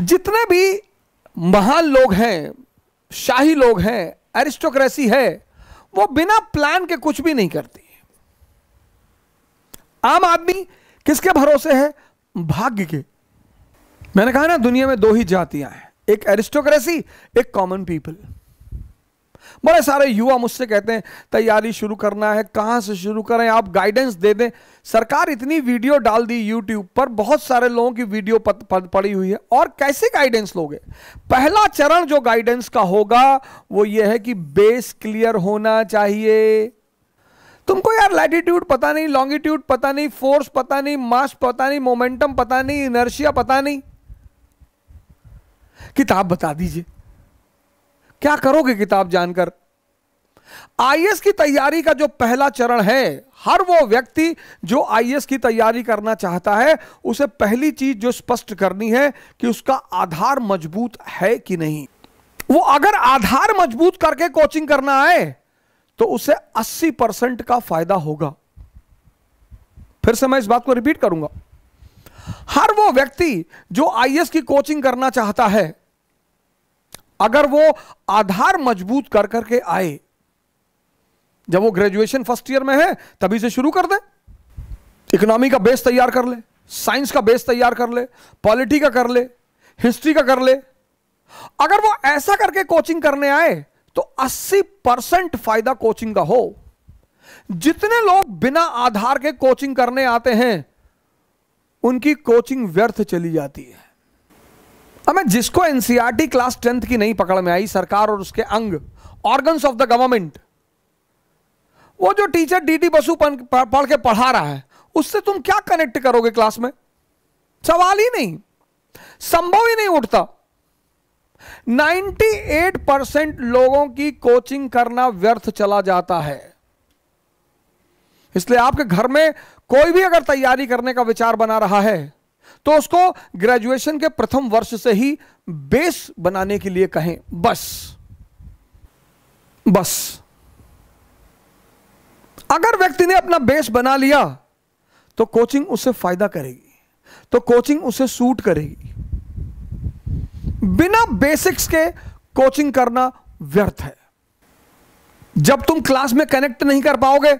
जितने भी महान लोग हैं शाही लोग हैं एरिस्टोक्रेसी है वो बिना प्लान के कुछ भी नहीं करती आम आदमी किसके भरोसे है भाग्य के मैंने कहा ना दुनिया में दो ही जातियां हैं एक एरिस्टोक्रेसी एक कॉमन पीपल बड़े सारे युवा मुझसे कहते हैं तैयारी शुरू करना है कहाँ से शुरू करें आप गाइडेंस दे दें सरकार इतनी वीडियो डाल दी यूट्यूब पर बहुत सारे लोगों की वीडियो पत, पत, पड़ी हुई है और कैसे गाइडेंस लोगे पहला चरण जो गाइडेंस का होगा वो ये है कि बेस क्लियर होना चाहिए तुमको यार लैटिट्यूड पता नहीं लॉन्गिट्यूड पता नहीं फोर्स पता नहीं मास पता नहीं मोमेंटम पता नहीं इनर्शिया पता नहीं किताब बता दीजिए क्या करोगे किताब जानकर आईएएस की तैयारी का जो पहला चरण है हर वो व्यक्ति जो आईएएस की तैयारी करना चाहता है उसे पहली चीज जो स्पष्ट करनी है कि उसका आधार मजबूत है कि नहीं वो अगर आधार मजबूत करके कोचिंग करना आए तो उसे 80 परसेंट का फायदा होगा फिर से मैं इस बात को रिपीट करूंगा हर वो व्यक्ति जो आईएस की कोचिंग करना चाहता है अगर वो आधार मजबूत कर करके आए जब वो ग्रेजुएशन फर्स्ट ईयर में है तभी से शुरू कर दे इकोनॉमी का बेस तैयार कर ले साइंस का बेस तैयार कर ले पॉलिटी का कर ले हिस्ट्री का कर ले अगर वो ऐसा करके कोचिंग करने आए तो 80 परसेंट फायदा कोचिंग का हो जितने लोग बिना आधार के कोचिंग करने आते हैं उनकी कोचिंग व्यर्थ चली जाती है जिसको एनसीआरटी क्लास टेंथ की नहीं पकड़ में आई सरकार और उसके अंग ऑर्गन्स ऑफ द गवर्नमेंट वो जो टीचर डीडी बसु पढ़ के पढ़ा रहा है उससे तुम क्या कनेक्ट करोगे क्लास में सवाल ही नहीं संभव ही नहीं उठता 98 परसेंट लोगों की कोचिंग करना व्यर्थ चला जाता है इसलिए आपके घर में कोई भी अगर तैयारी करने का विचार बना रहा है तो उसको ग्रेजुएशन के प्रथम वर्ष से ही बेस बनाने के लिए कहें बस बस अगर व्यक्ति ने अपना बेस बना लिया तो कोचिंग उसे फायदा करेगी तो कोचिंग उसे सूट करेगी बिना बेसिक्स के कोचिंग करना व्यर्थ है जब तुम क्लास में कनेक्ट नहीं कर पाओगे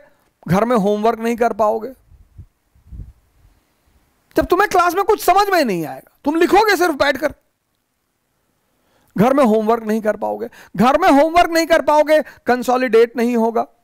घर में होमवर्क नहीं कर पाओगे जब तुम्हें क्लास में कुछ समझ में नहीं आएगा तुम लिखोगे सिर्फ बैठकर घर में होमवर्क नहीं कर पाओगे घर में होमवर्क नहीं कर पाओगे कंसोलिडेट नहीं होगा